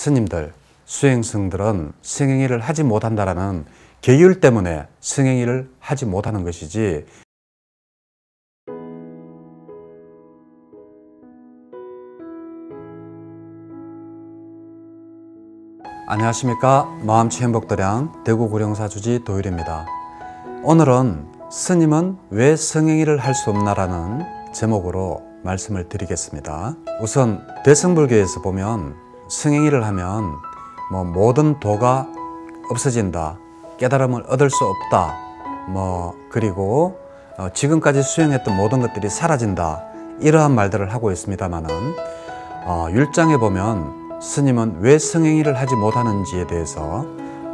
스님들, 수행승들은 승행위를 하지 못한다라는 계율 때문에 승행위를 하지 못하는 것이지 안녕하십니까 마음치 행복도량 대구구령사 주지 도율입니다 오늘은 스님은 왜 성행위를 할 수 없나라는 제목으로 말씀을 드리겠습니다 우선 대승불교에서 보면 승행위를 하면 뭐 모든 도가 없어진다, 깨달음을 얻을 수 없다, 뭐 그리고 어, 지금까지 수행했던 모든 것들이 사라진다 이러한 말들을 하고 있습니다만은 어, 율장에 보면 스님은 왜 성행위를 하지 못하는지에 대해서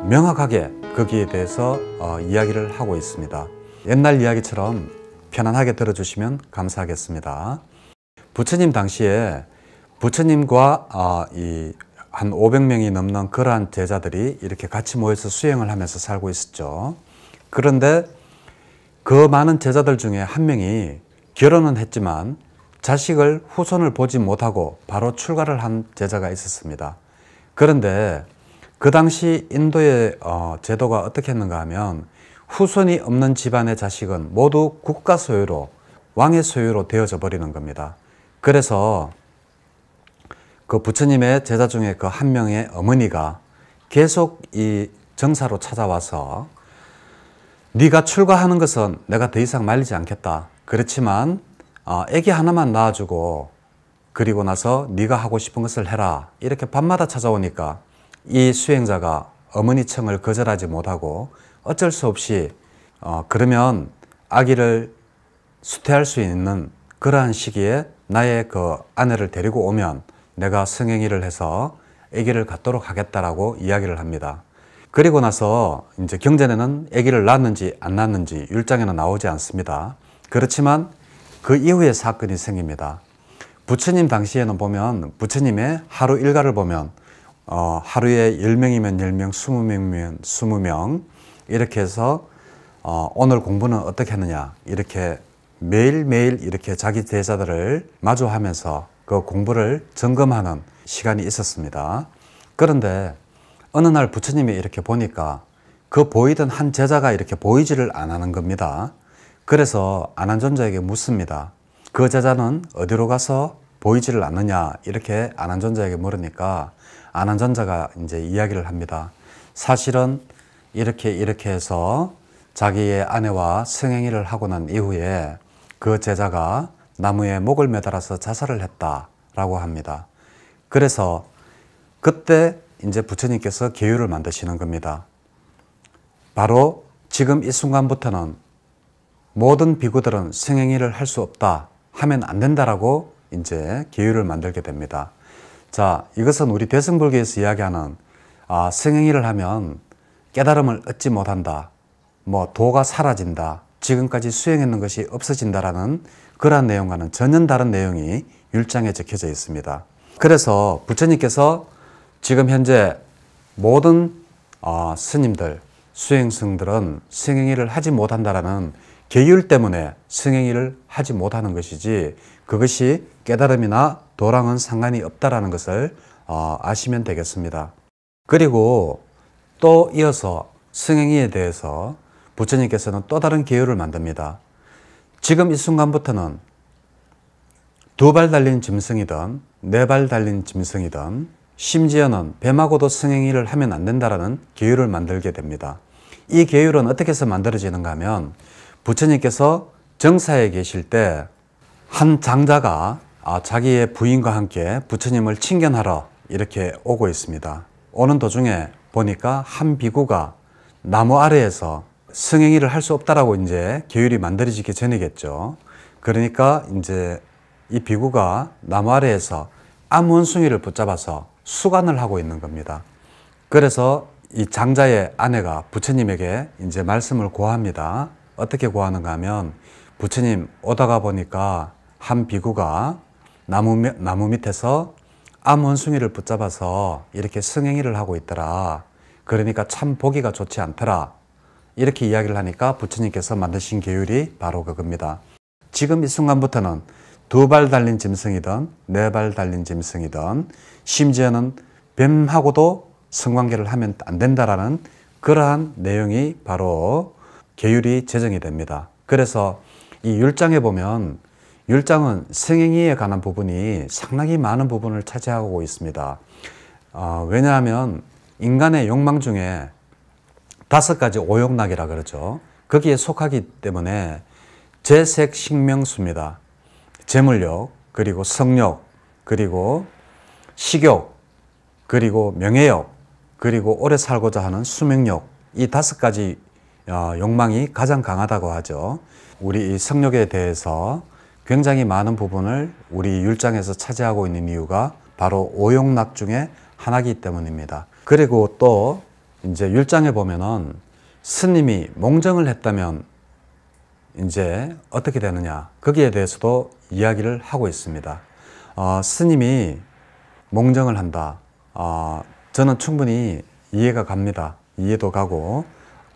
명확하게 거기에 그 대해서 어, 이야기를 하고 있습니다. 옛날 이야기처럼 편안하게 들어주시면 감사하겠습니다. 부처님 당시에 부처님과 어, 아, 이한 500명이 넘는 그러한 제자들이 이렇게 같이 모여서 수행을 하면서 살고 있었죠. 그런데 그 많은 제자들 중에 한 명이 결혼은 했지만 자식을 후손을 보지 못하고 바로 출가를 한 제자가 있었습니다. 그런데 그 당시 인도의 어, 제도가 어떻게 했는가 하면 후손이 없는 집안의 자식은 모두 국가 소유로 왕의 소유로 되어져 버리는 겁니다. 그래서 그 부처님의 제자 중에 그 한 명의 어머니가 계속 이 정사로 찾아와서 네가 출가하는 것은 내가 더 이상 말리지 않겠다. 그렇지만 아기 어, 하나만 낳아주고 그리고 나서 네가 하고 싶은 것을 해라. 이렇게 밤마다 찾아오니까 이 수행자가 어머니 청을 거절하지 못하고 어쩔 수 없이 어, 그러면 아기를 수태할 수 있는 그러한 시기에 나의 그 아내를 데리고 오면 내가 성행위를 해서 아기를 갖도록 하겠다라고 이야기를 합니다. 그리고 나서 이제 경전에는 아기를 낳았는지 안 낳았는지 율장에는 나오지 않습니다. 그렇지만 그 이후에 사건이 생깁니다. 부처님 당시에는 보면 부처님의 하루 일과를 보면 어, 하루에 10명이면 10명, 20명이면 20명 이렇게 해서 어, 오늘 공부는 어떻게 하느냐 이렇게 매일매일 이렇게 자기 제자들을 마주하면서 그 공부를 점검하는 시간이 있었습니다. 그런데 어느 날 부처님이 이렇게 보니까 그 보이던 한 제자가 이렇게 보이지를 안 하는 겁니다. 그래서 아난존자에게 묻습니다. 그 제자는 어디로 가서 보이지를 않느냐 이렇게 아난존자에게 물으니까 아난존자가 이제 이야기를 합니다. 사실은 이렇게 이렇게 해서 자기의 아내와 성행위를 하고 난 이후에 그 제자가 나무에 목을 매달아서 자살을 했다라고 합니다. 그래서 그때 이제 부처님께서 계율을 만드시는 겁니다. 바로 지금 이 순간부터는 모든 비구들은 성행위를 할 수 없다 하면 안 된다라고 이제 계율을 만들게 됩니다. 자, 이것은 우리 대승불교에서 이야기하는 아, 성행위를 하면 깨달음을 얻지 못한다. 뭐 도가 사라진다. 지금까지 수행했는 것이 없어진다라는 그러한 내용과는 전혀 다른 내용이 율장에 적혀져 있습니다. 그래서 부처님께서 지금 현재 모든 어, 스님들, 수행승들은 승행위를 하지 못한다라는 계율 때문에 승행위를 하지 못하는 것이지 그것이 깨달음이나 도랑은 상관이 없다라는 것을 어, 아시면 되겠습니다. 그리고 또 이어서 승행위에 대해서 부처님께서는 또 다른 계율을 만듭니다. 지금 이 순간부터는 두 발 달린 짐승이든 네 발 달린 짐승이든 심지어는 뱀하고도 성행위를 하면 안 된다라는 계율을 만들게 됩니다. 이 계율은 어떻게 해서 만들어지는가 하면 부처님께서 정사에 계실 때 한 장자가 아, 자기의 부인과 함께 부처님을 친견하러 이렇게 오고 있습니다. 오는 도중에 보니까 한 비구가 나무 아래에서 성행위를 할 수 없다라고 이제 계율이 만들어지기 전이겠죠. 그러니까 이제 이 비구가 나무 아래에서 암원숭이를 붙잡아서 수관을 하고 있는 겁니다. 그래서 이 장자의 아내가 부처님에게 이제 말씀을 고합니다. 어떻게 고하는가 하면 부처님 오다가 보니까 한 비구가 나무, 나무 밑에서 암원숭이를 붙잡아서 이렇게 승행위를 하고 있더라. 그러니까 참 보기가 좋지 않더라. 이렇게 이야기를 하니까 부처님께서 만드신 계율이 바로 그겁니다. 지금 이 순간부터는 두 발 달린 짐승이든 네 발 달린 짐승이든 심지어는 뱀하고도 성관계를 하면 안 된다라는 그러한 내용이 바로 계율이 제정이 됩니다. 그래서 이 율장에 보면 율장은 성행위에 관한 부분이 상당히 많은 부분을 차지하고 있습니다. 어, 왜냐하면 인간의 욕망 중에 다섯 가지 오용락이라 그러죠. 거기에 속하기 때문에 재색 식명수입니다. 재물욕, 그리고 성욕, 그리고 식욕, 그리고 명예욕, 그리고 오래 살고자 하는 수명욕 이 다섯 가지 어, 욕망이 가장 강하다고 하죠. 우리 성욕에 대해서 굉장히 많은 부분을 우리 율장에서 차지하고 있는 이유가 바로 오용락 중에 하나이기 때문입니다. 그리고 또 이제 율장에 보면은 스님이 몽정을 했다면 이제 어떻게 되느냐 거기에 대해서도 이야기를 하고 있습니다. 어, 스님이 몽정을 한다. 어, 저는 충분히 이해가 갑니다. 이해도 가고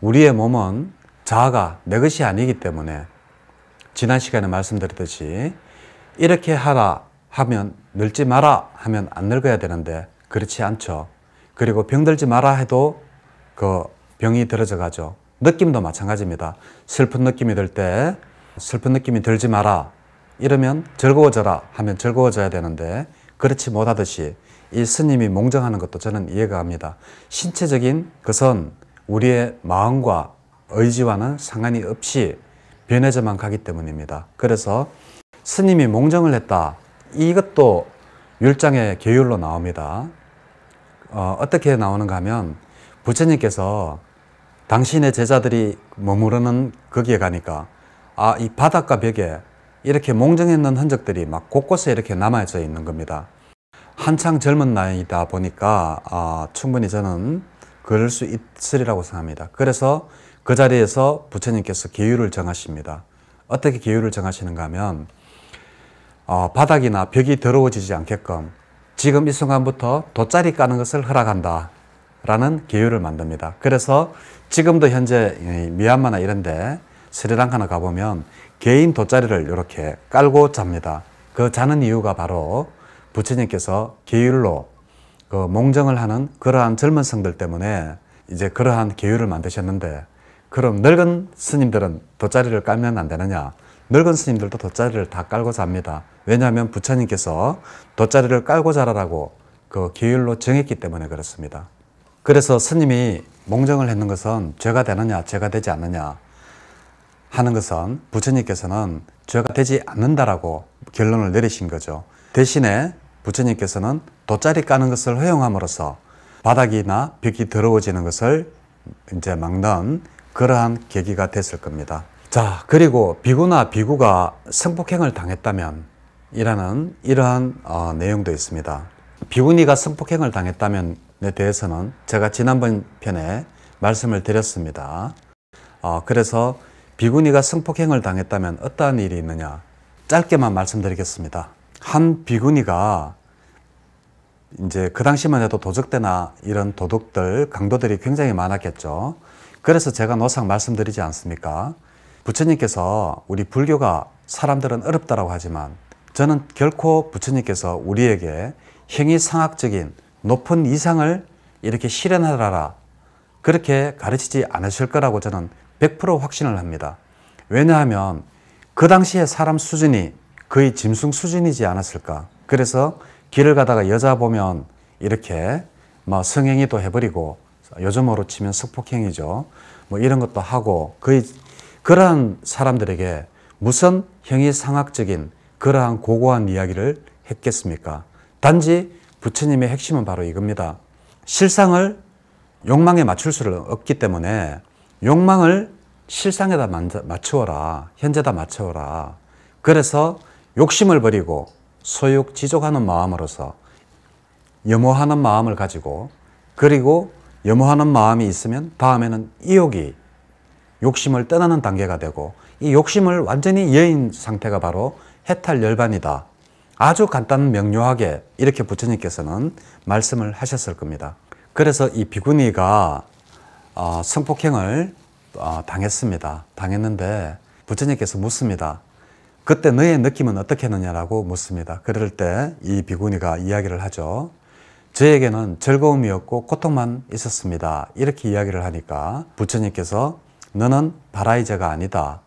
우리의 몸은 자아가 내 것이 아니기 때문에 지난 시간에 말씀드렸듯이 이렇게 하라 하면 늙지 마라 하면 안 늙어야 되는데 그렇지 않죠. 그리고 병들지 마라 해도 그 병이 들어져 가죠. 느낌도 마찬가지입니다. 슬픈 느낌이 들 때 슬픈 느낌이 들지 마라. 이러면 즐거워져라 하면 즐거워져야 되는데 그렇지 못하듯이 이 스님이 몽정하는 것도 저는 이해가 갑니다. 신체적인 것은 그 우리의 마음과 의지와는 상관이 없이 변해져만 가기 때문입니다. 그래서 스님이 몽정을 했다. 이것도 율장의 계율로 나옵니다. 어, 어떻게 나오는가 하면 부처님께서 당신의 제자들이 머무르는 거기에 가니까 아, 이 바닷가 벽에 이렇게 몽정했는 흔적들이 막 곳곳에 이렇게 남아져 있는 겁니다. 한창 젊은 나이다 보니까 아, 충분히 저는 그럴 수 있으리라고 생각합니다. 그래서 그 자리에서 부처님께서 계율을 정하십니다. 어떻게 계율을 정하시는가 하면 어, 바닥이나 벽이 더러워지지 않게끔 지금 이 순간부터 돗자리 까는 것을 허락한다. 라는 계율을 만듭니다. 그래서 지금도 현재 미얀마나 이런데 스리랑카나 가보면 개인 돗자리를 이렇게 깔고 잡니다. 그 자는 이유가 바로 부처님께서 계율로 그 몽정을 하는 그러한 젊은 성들 때문에 이제 그러한 계율을 만드셨는데 그럼 늙은 스님들은 돗자리를 깔면 안 되느냐? 늙은 스님들도 돗자리를 다 깔고 잡니다. 왜냐하면 부처님께서 돗자리를 깔고 자라라고 그 계율로 정했기 때문에 그렇습니다. 그래서 스님이 몽정을 했는 것은 죄가 되느냐, 죄가 되지 않느냐 하는 것은 부처님께서는 죄가 되지 않는다라고 결론을 내리신 거죠. 대신에 부처님께서는 돗자리 까는 것을 허용함으로써 바닥이나 벽이 더러워지는 것을 이제 막는 그러한 계기가 됐을 겁니다. 자, 그리고 비구나 비구가 성폭행을 당했다면 이라는 이러한 어, 내용도 있습니다. 비구니가 성폭행을 당했다면 네, 대해서는 제가 지난번 편에 말씀을 드렸습니다. 어, 그래서 비구니가 성폭행을 당했다면 어떠한 일이 있느냐? 짧게만 말씀드리겠습니다. 한 비구니가 이제 그 당시만 해도 도적대나 이런 도둑들, 강도들이 굉장히 많았겠죠. 그래서 제가 노상 말씀드리지 않습니까? 부처님께서 우리 불교가 사람들은 어렵다라고 하지만 저는 결코 부처님께서 우리에게 행위 상학적인 높은 이상을 이렇게 실현하라 라 그렇게 가르치지 않으실 거라고 저는 100% 확신을 합니다. 왜냐하면 그 당시에 사람 수준이 거의 짐승 수준이지 않았을까. 그래서 길을 가다가 여자 보면 이렇게 뭐 성행위도 해버리고 요즘으로 치면 성폭행이죠. 뭐 이런 것도 하고 거의 그러한 사람들에게 무슨 형이 상학적인 그러한 고고한 이야기를 했겠습니까? 단지 부처님의 핵심은 바로 이겁니다. 실상을 욕망에 맞출 수를 없기 때문에 욕망을 실상에다 맞추라 현재다 맞추라 그래서 욕심을 버리고 소욕 지족하는 마음으로서 염호하는 마음을 가지고 그리고 염호하는 마음이 있으면 다음에는 이욕이 욕심을 떠나는 단계가 되고 이 욕심을 완전히 여인 상태가 바로 해탈 열반이다. 아주 간단 명료하게 이렇게 부처님께서는 말씀을 하셨을 겁니다. 그래서 이 비구니가 어, 성폭행을 어, 당했습니다. 당했는데 부처님께서 묻습니다. 그때 너의 느낌은 어떻게느냐라고 묻습니다. 그럴 때 이 비구니가 이야기를 하죠. 저에게는 즐거움이었고 고통만 있었습니다. 이렇게 이야기를 하니까 부처님께서 너는 바라이제가 아니다.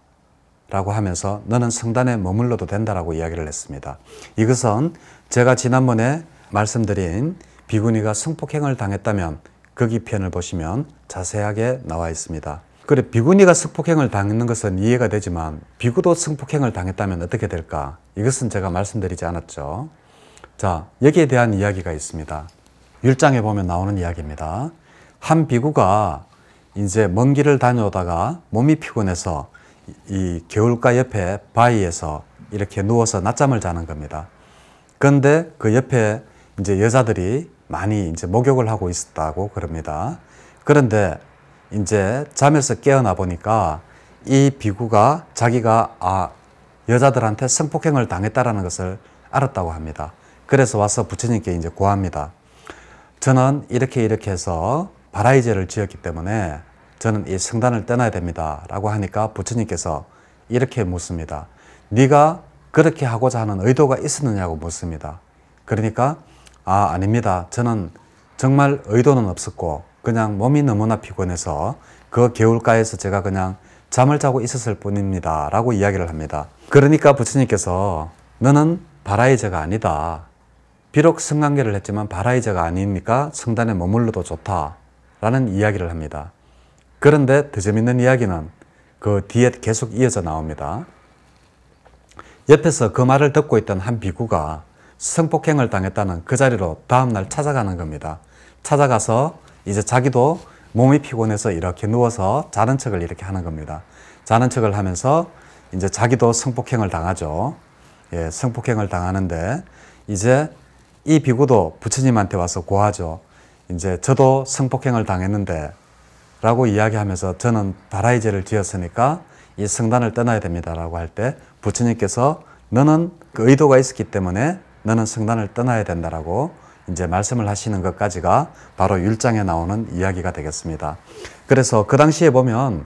라고 하면서 너는 성단에 머물러도 된다라고 이야기를 했습니다. 이것은 제가 지난번에 말씀드린 비구니가 승폭행을 당했다면 거기 그 편을 보시면 자세하게 나와 있습니다. 그래 비구니가 승폭행을 당했는 것은 이해가 되지만 비구도 승폭행을 당했다면 어떻게 될까? 이것은 제가 말씀드리지 않았죠. 자, 여기에 대한 이야기가 있습니다. 율장에 보면 나오는 이야기입니다. 한 비구가 이제 먼 길을 다녀오다가 몸이 피곤해서 이 개울가 옆에 바위에서 이렇게 누워서 낮잠을 자는 겁니다. 그런데 그 옆에 이제 여자들이 많이 이제 목욕을 하고 있었다고 그럽니다. 그런데 이제 잠에서 깨어나 보니까 이 비구가 자기가 아 여자들한테 성폭행을 당했다라는 것을 알았다고 합니다. 그래서 와서 부처님께 이제 고합니다. 저는 이렇게 이렇게 해서 바라이제를 지었기 때문에 저는 이 성단을 떠나야 됩니다. 라고 하니까 부처님께서 이렇게 묻습니다. 네가 그렇게 하고자 하는 의도가 있었느냐고 묻습니다. 그러니까 아 아닙니다. 저는 정말 의도는 없었고 그냥 몸이 너무나 피곤해서 그 개울가에서 제가 그냥 잠을 자고 있었을 뿐입니다. 라고 이야기를 합니다. 그러니까 부처님께서 너는 바라이저가 아니다. 비록 성관계를 했지만 바라이저가 아닙니까 성단에 머물러도 좋다. 라는 이야기를 합니다. 그런데 더 재밌는 이야기는 그 뒤에 계속 이어져 나옵니다. 옆에서 그 말을 듣고 있던 한 비구가 성폭행을 당했다는 그 자리로 다음날 찾아가는 겁니다. 찾아가서 이제 자기도 몸이 피곤해서 이렇게 누워서 자는 척을 이렇게 하는 겁니다. 자는 척을 하면서 이제 자기도 성폭행을 당하죠. 예, 성폭행을 당하는데 이제 이 비구도 부처님한테 와서 고하죠. 이제 저도 성폭행을 당했는데 라고 이야기하면서 저는 다라이제를 지었으니까 이 성단을 떠나야 됩니다. 라고 할 때 부처님께서 너는 그 의도가 있었기 때문에 너는 성단을 떠나야 된다라고 이제 말씀을 하시는 것까지가 바로 율장에 나오는 이야기가 되겠습니다. 그래서 그 당시에 보면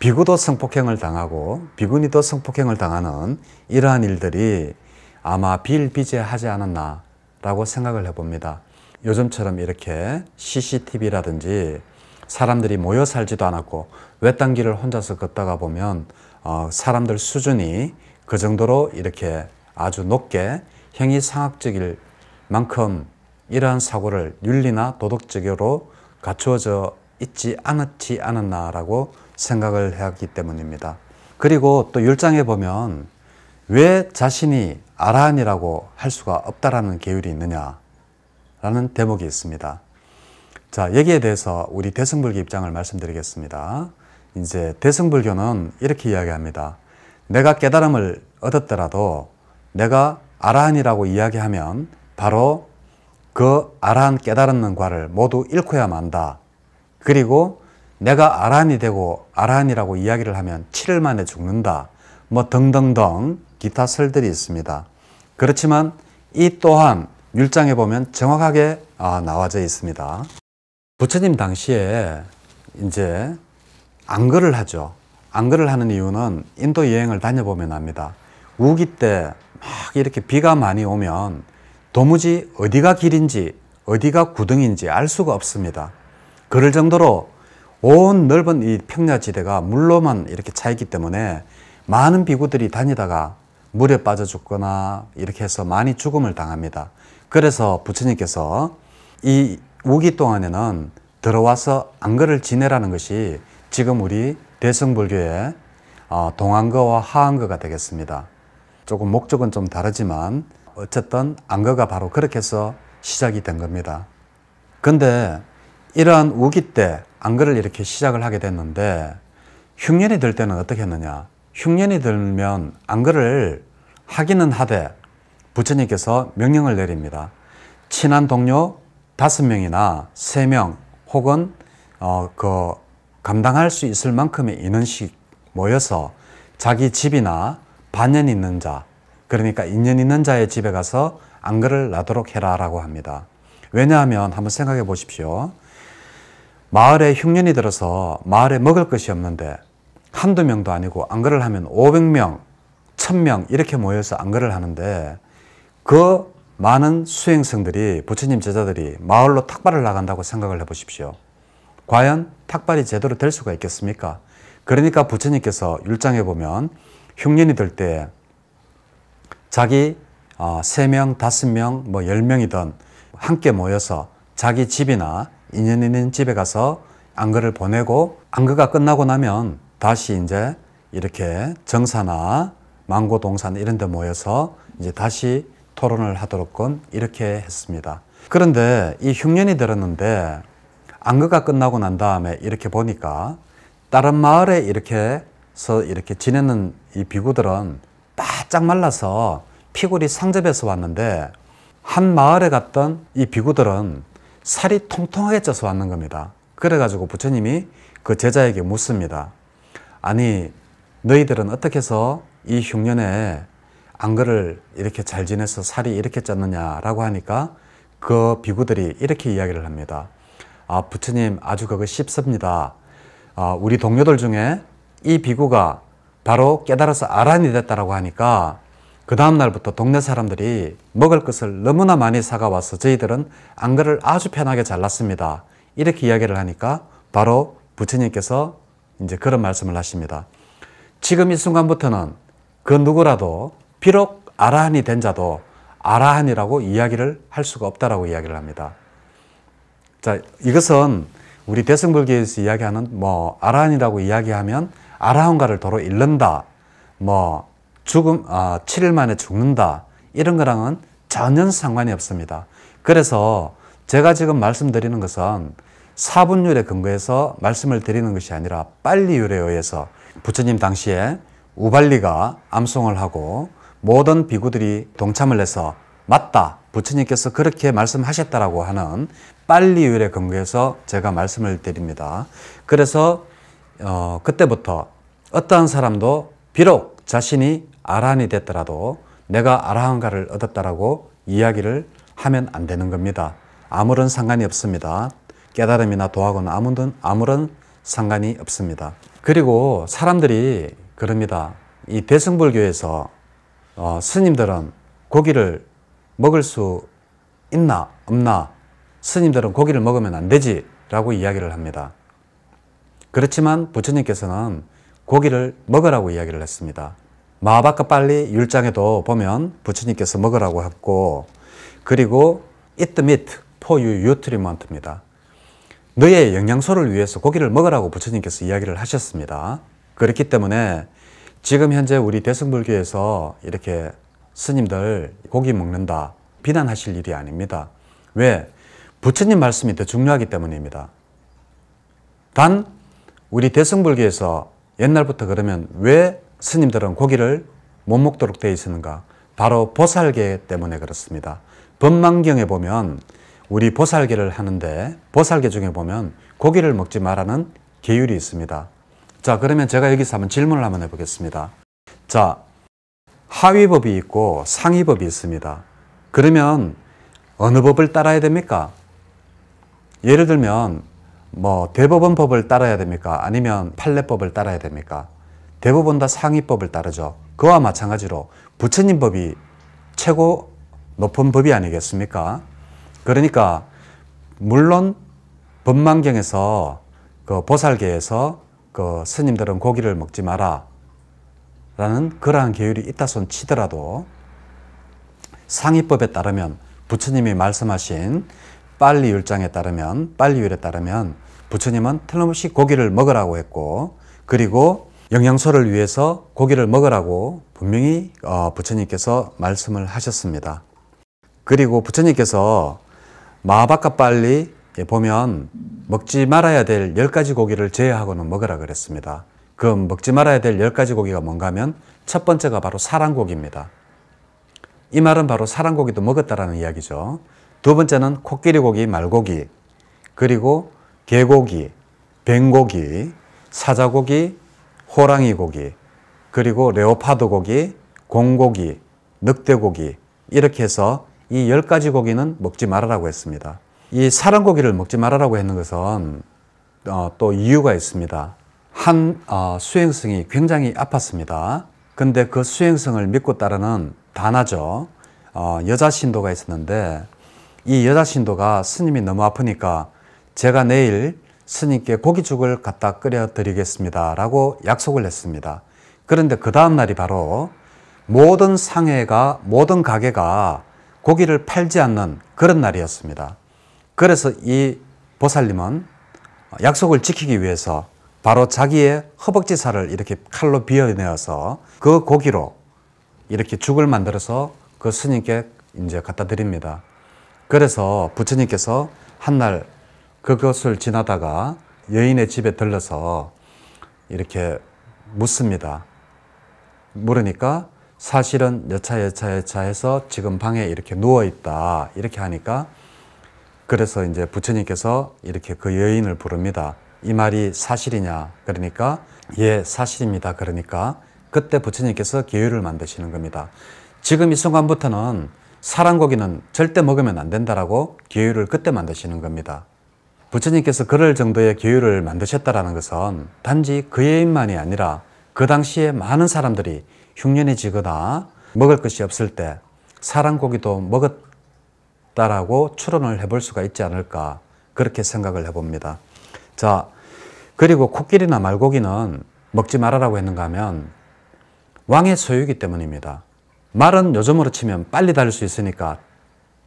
비구도 성폭행을 당하고 비구니도 성폭행을 당하는 이러한 일들이 아마 비일비재하지 않았나라고 생각을 해봅니다. 요즘처럼 이렇게 CCTV라든지 사람들이 모여 살지도 않았고 외딴 길을 혼자서 걷다가 보면 어, 사람들 수준이 그 정도로 이렇게 아주 높게 형이상학적일 만큼 이러한 사고를 윤리나 도덕적으로 갖추어져 있지 않았지 않았나라고 생각을 해왔기 때문입니다. 그리고 또 율장에 보면 왜 자신이 아라한이라고 할 수가 없다라는 계율이 있느냐라는 대목이 있습니다. 자, 여기에 대해서 우리 대승불교 입장을 말씀드리겠습니다. 이제 대승불교는 이렇게 이야기합니다. 내가 깨달음을 얻었더라도 내가 아라한이라고 이야기하면 바로 그 아라한 깨달았는 과를 모두 잃고야 만다. 그리고 내가 아라한이 되고 아라한이라고 이야기를 하면 7일 만에 죽는다. 뭐 등등등 기타 설들이 있습니다. 그렇지만 이 또한 율장에 보면 정확하게 아, 나와져 있습니다. 부처님 당시에 이제 안거를 하죠. 안거를 하는 이유는 인도 여행을 다녀보면 압니다. 우기 때 막 이렇게 비가 많이 오면 도무지 어디가 길인지 어디가 구등인지 알 수가 없습니다. 그럴 정도로 온 넓은 이 평야지대가 물로만 이렇게 차있기 때문에 많은 비구들이 다니다가 물에 빠져 죽거나 이렇게 해서 많이 죽음을 당합니다. 그래서 부처님께서 이 5기 동안에는 들어와서 안거를 지내라는 것이 지금 우리 대승불교의 어, 동안거와 하안거가 되겠습니다. 조금 목적은 좀 다르지만 어쨌든 안거가 바로 그렇게 해서 시작이 된 겁니다. 그런데 이러한 우기 때 안거를 이렇게 시작을 하게 됐는데 흉년이 들 때는 어떻게 했느냐? 흉년이 들면 안거를 하기는 하되 부처님께서 명령을 내립니다. 친한 동료 다섯 명이나 세 명 혹은 어, 그 감당할 수 있을 만큼의 인원씩 모여서 자기 집이나 반년 있는 자, 그러니까 인연 있는 자의 집에 가서 안그를 나도록 해라라고 합니다. 왜냐하면 한번 생각해 보십시오. 마을에 흉년이 들어서 마을에 먹을 것이 없는데 한두 명도 아니고 안글을 하면 500명, 1000명 이렇게 모여서 안글을 하는데 그 많은 수행성들이 부처님 제자들이 마을로 탁발을 나간다고 생각을 해보십시오. 과연 탁발이 제대로 될 수가 있겠습니까? 그러니까 부처님께서 율장에 보면 흉년이 될 때 자기 어, 3명, 5명, 뭐 10명이든 함께 모여서 자기 집이나 인연 있는 집에 가서 안거를 보내고 안거가 끝나고 나면 다시 이제 이렇게 정사나 망고동산 이런 데 모여서 이제 다시 토론을 하도록건 이렇게 했습니다. 그런데 이 흉년이 들었는데 안거가 끝나고 난 다음에 이렇게 보니까 다른 마을에 이렇게 서 이렇게 지내는 이 비구들은 바짝 말라서 피골이 상접해서 왔는데 한 마을에 갔던 이 비구들은 살이 통통하게 쪄서 왔는 겁니다. 그래가지고 부처님이 그 제자에게 묻습니다. 아니 너희들은 어떻게 해서 이 흉년에 안그를 이렇게 잘 지내서 살이 이렇게 쪘느냐라고 하니까 그 비구들이 이렇게 이야기를 합니다. 아, 부처님 아주 그거 쉽습니다. 아, 우리 동료들 중에 이 비구가 바로 깨달아서 아란이 됐다라고 하니까 그 다음날부터 동네 사람들이 먹을 것을 너무나 많이 사가 와서 저희들은 안그를 아주 편하게 잘랐습니다. 이렇게 이야기를 하니까 바로 부처님께서 이제 그런 말씀을 하십니다. 지금 이 순간부터는 그 누구라도 비록 아라한이 된 자도 아라한이라고 이야기를 할 수가 없다라고 이야기를 합니다. 자, 이것은 우리 대승불교에서 이야기하는 뭐 아라한이라고 이야기하면 아라한가를 도로 잃는다. 뭐 죽음 아 7일 만에 죽는다. 이런 거랑은 전혀 상관이 없습니다. 그래서 제가 지금 말씀드리는 것은 사분율에 근거해서 말씀을 드리는 것이 아니라 빨리율에 의해서 부처님 당시에 우발리가 암송을 하고 모든 비구들이 동참을 해서 맞다. 부처님께서 그렇게 말씀하셨다라고 하는 빨리유일에 근거해서 제가 말씀을 드립니다. 그래서 어, 그때부터 어떠한 사람도 비록 자신이 아란이 됐더라도 내가 아라한가를 얻었다라고 이야기를 하면 안 되는 겁니다. 아무런 상관이 없습니다. 깨달음이나 도하고 아무런, 아무런 상관이 없습니다. 그리고 사람들이 그럽니다. 이 대승불교에서 어, 스님들은 고기를 먹을 수 있나 없나 스님들은 고기를 먹으면 안 되지 라고 이야기를 합니다. 그렇지만 부처님께서는 고기를 먹으라고 이야기를 했습니다. 마바카 빨리 율장에도 보면 부처님께서 먹으라고 했고 그리고 eat meat for you nutriment입니다. 너의 영양소를 위해서 고기를 먹으라고 부처님께서 이야기를 하셨습니다. 그렇기 때문에 지금 현재 우리 대승불교에서 이렇게 스님들 고기 먹는다 비난하실 일이 아닙니다. 왜? 부처님 말씀이 더 중요하기 때문입니다. 단 우리 대승불교에서 옛날부터 그러면 왜 스님들은 고기를 못 먹도록 되어 있었는가? 바로 보살계 때문에 그렇습니다. 법망경에 보면 우리 보살계를 하는데 보살계 중에 보면 고기를 먹지 말라는 계율이 있습니다. 자, 그러면 제가 여기서 한번 질문을 한번 해보겠습니다. 자, 하위법이 있고 상위법이 있습니다. 그러면 어느 법을 따라야 됩니까? 예를 들면 뭐 대법원 법을 따라야 됩니까? 아니면 판례법을 따라야 됩니까? 대부분 다 상위법을 따르죠. 그와 마찬가지로 부처님 법이 최고 높은 법이 아니겠습니까? 그러니까 물론 법망경에서 그 보살계에서 그 스님들은 고기를 먹지 마라 라는 그러한 계율이 있다 손 치더라도 상위법에 따르면 부처님이 말씀하신 빨리율장에 따르면 빨리율에 따르면 부처님은 틀림없이 고기를 먹으라고 했고 그리고 영양소를 위해서 고기를 먹으라고 분명히 어, 부처님께서 말씀을 하셨습니다. 그리고 부처님께서 마바카 빨리 예, 보면 먹지 말아야 될 10가지 고기를 제외하고는 먹으라 그랬습니다. 그 먹지 말아야 될1가지 고기가 뭔가 면첫 번째가 바로 사랑고기입니다. 이 말은 바로 사랑고기도 먹었다라는 이야기죠. 두 번째는 코끼리 고기, 말고기, 그리고 개고기, 뱅고기, 사자고기, 호랑이 고기, 그리고 레오파드 고기, 공고기, 늑대고기, 이렇게 해서 이1가지 고기는 먹지 말아라고 했습니다. 이 사람 고기를 먹지 말아라고 했는 것은 어, 또 이유가 있습니다. 한 어, 수행성이 굉장히 아팠습니다. 근데 그 수행성을 믿고 따르는 다나죠. 어, 여자 신도가 있었는데 이 여자 신도가 스님이 너무 아프니까 제가 내일 스님께 고기죽을 갖다 끓여 드리겠습니다. 라고 약속을 했습니다. 그런데 그 다음날이 바로 모든 상해가, 모든 가게가 고기를 팔지 않는 그런 날이었습니다. 그래서 이 보살님은 약속을 지키기 위해서 바로 자기의 허벅지살을 이렇게 칼로 비어내어서 그 고기로 이렇게 죽을 만들어서 그 스님께 이제 갖다 드립니다. 그래서 부처님께서 한날 그것을 지나다가 여인의 집에 들러서 이렇게 묻습니다. 물으니까 사실은 여차 여차 여차 해서 지금 방에 이렇게 누워 있다. 이렇게 하니까 그래서 이제 부처님께서 이렇게 그 여인을 부릅니다. 이 말이 사실이냐? 그러니까 예, 사실입니다. 그러니까 그때 부처님께서 계율을 만드시는 겁니다. 지금 이 순간부터는 사랑 고기는 절대 먹으면 안 된다라고 계율을 그때 만드시는 겁니다. 부처님께서 그럴 정도의 계율을 만드셨다라는 것은 단지 그 여인만이 아니라 그 당시에 많은 사람들이 흉년이 지거나 먹을 것이 없을 때 사랑 고기도 먹었 있다라고 추론을 해볼 수가 있지 않을까 그렇게 생각을 해봅니다. 자, 그리고 코끼리나 말고기는 먹지 말아라고 했는가 하면 왕의 소유이기 때문입니다. 말은 요즘으로 치면 빨리 달릴 수 있으니까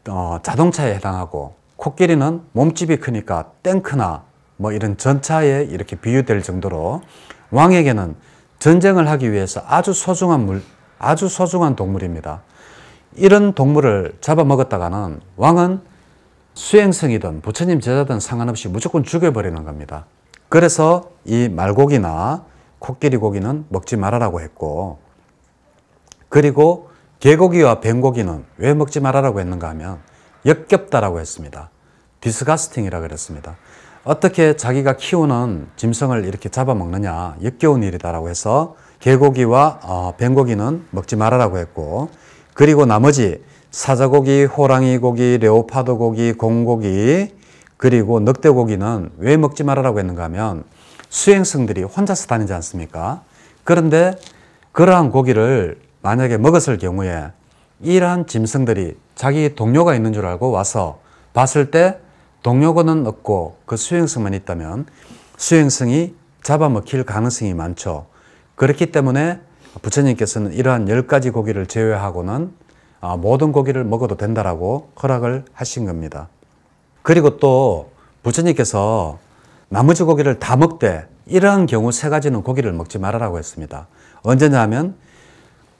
어, 자동차에 해당하고 코끼리는 몸집이 크니까 탱크나 뭐 이런 전차에 이렇게 비유될 정도로 왕에게는 전쟁을 하기 위해서 아주 소중한 물, 아주 소중한 동물입니다. 이런 동물을 잡아먹었다가는 왕은 수행성이든 부처님 제자든 상관없이 무조건 죽여버리는 겁니다. 그래서 이 말고기나 코끼리 고기는 먹지 말아라고 했고 그리고 개고기와 뱀고기는 왜 먹지 말아라고 했는가 하면 역겹다라고 했습니다. 디스가스팅이라 그랬습니다. 어떻게 자기가 키우는 짐승을 이렇게 잡아먹느냐 역겨운 일이다라고 해서 개고기와 어, 뱀고기는 먹지 말아라고 했고 그리고 나머지 사자고기, 호랑이고기, 레오파드고기, 공고기, 그리고 늑대고기는 왜 먹지 말아라고 했는가 하면 수행성들이 혼자서 다니지 않습니까? 그런데 그러한 고기를 만약에 먹었을 경우에 이러한 짐승들이 자기 동료가 있는 줄 알고 와서 봤을 때 동료고는 없고 그 수행성만 있다면 수행성이 잡아먹힐 가능성이 많죠. 그렇기 때문에 부처님께서는 이러한 열 가지 고기를 제외하고는 아, 모든 고기를 먹어도 된다라고 허락을 하신 겁니다. 그리고 또 부처님께서 나머지 고기를 다 먹되 이러한 경우 세 가지는 고기를 먹지 말아라고 했습니다. 언제냐면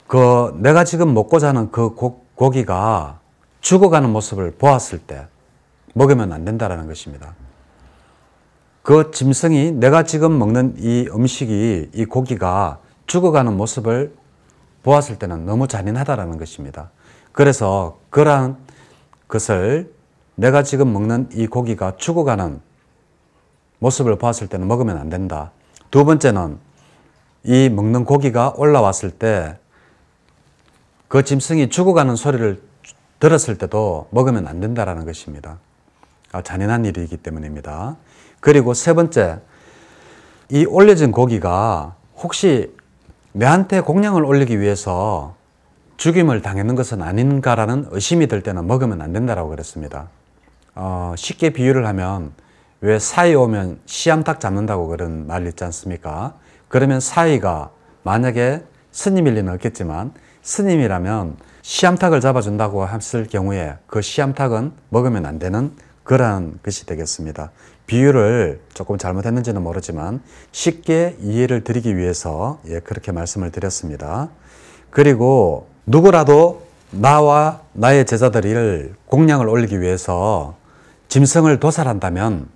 그 내가 지금 먹고자 는그 고기가 죽어가는 모습을 보았을 때 먹으면 안 된다라는 것입니다. 그 짐승이 내가 지금 먹는 이 음식이 이 고기가 죽어가는 모습을 보았을 때는 너무 잔인하다라는 것입니다. 그래서 그러한 것을 내가 지금 먹는 이 고기가 죽어가는 모습을 보았을 때는 먹으면 안 된다. 두 번째는 이 먹는 고기가 올라왔을 때 그 짐승이 죽어가는 소리를 들었을 때도 먹으면 안 된다라는 것입니다. 아, 잔인한 일이기 때문입니다. 그리고 세 번째, 이 올려진 고기가 혹시 매한테 공양을 올리기 위해서 죽임을 당했는 것은 아닌가라는 의심이 들 때는 먹으면 안 된다라고 그랬습니다. 어, 쉽게 비유를 하면 왜 사이 오면 시암탉 잡는다고 그런 말 있지 않습니까? 그러면 사이가 만약에 스님일 리는 없겠지만 스님이라면 시암탉을 잡아준다고 했을 경우에 그 시암탉은 먹으면 안 되는 그러 것이 되겠습니다. 비유를 조금 잘못했는지는 모르지만 쉽게 이해를 드리기 위해서 예, 그렇게 말씀을 드렸습니다. 그리고 누구라도 나와 나의 제자들을 공양을 올리기 위해서 짐승을 도살한다면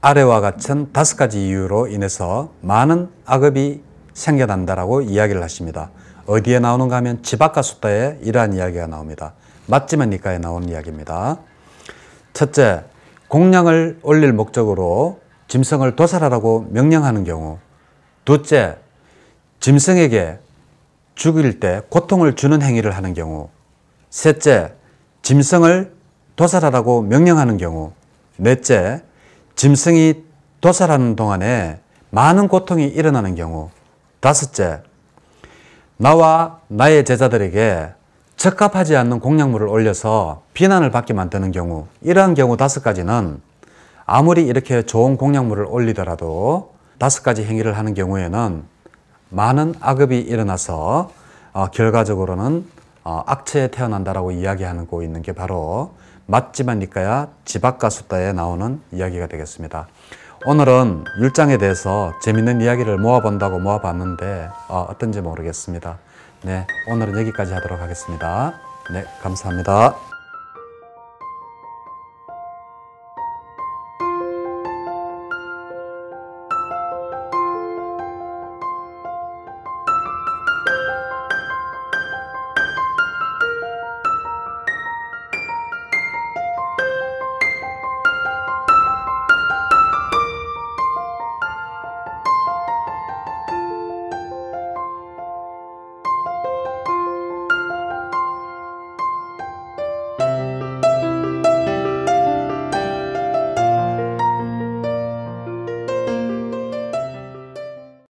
아래와 같은 다섯 가지 이유로 인해서 많은 악업이 생겨난다라고 이야기를 하십니다. 어디에 나오는가 하면 지바카 수다에 이러한 이야기가 나옵니다. 맛집은 니까에 나온 이야기입니다. 첫째, 공량을 올릴 목적으로 짐승을 도살하라고 명령하는 경우 둘째, 짐승에게 죽일 때 고통을 주는 행위를 하는 경우 셋째, 짐승을 도살하라고 명령하는 경우 넷째, 짐승이 도살하는 동안에 많은 고통이 일어나는 경우 다섯째, 나와 나의 제자들에게 적합하지 않는 공약물을 올려서 비난을 받게 만드는 경우 이러한 경우 다섯 가지는 아무리 이렇게 좋은 공약물을 올리더라도 다섯 가지 행위를 하는 경우에는 많은 악업이 일어나서 어, 결과적으로는 어, 악체에 태어난다라고 이야기하고 있는 게 바로 맞지만 니까야 지박가수다에 나오는 이야기가 되겠습니다. 오늘은 율장에 대해서 재밌는 이야기를 모아본다고 모아봤는데 어, 어떤지 모르겠습니다. 네, 오늘은 여기까지 하도록 하겠습니다. 네, 감사합니다.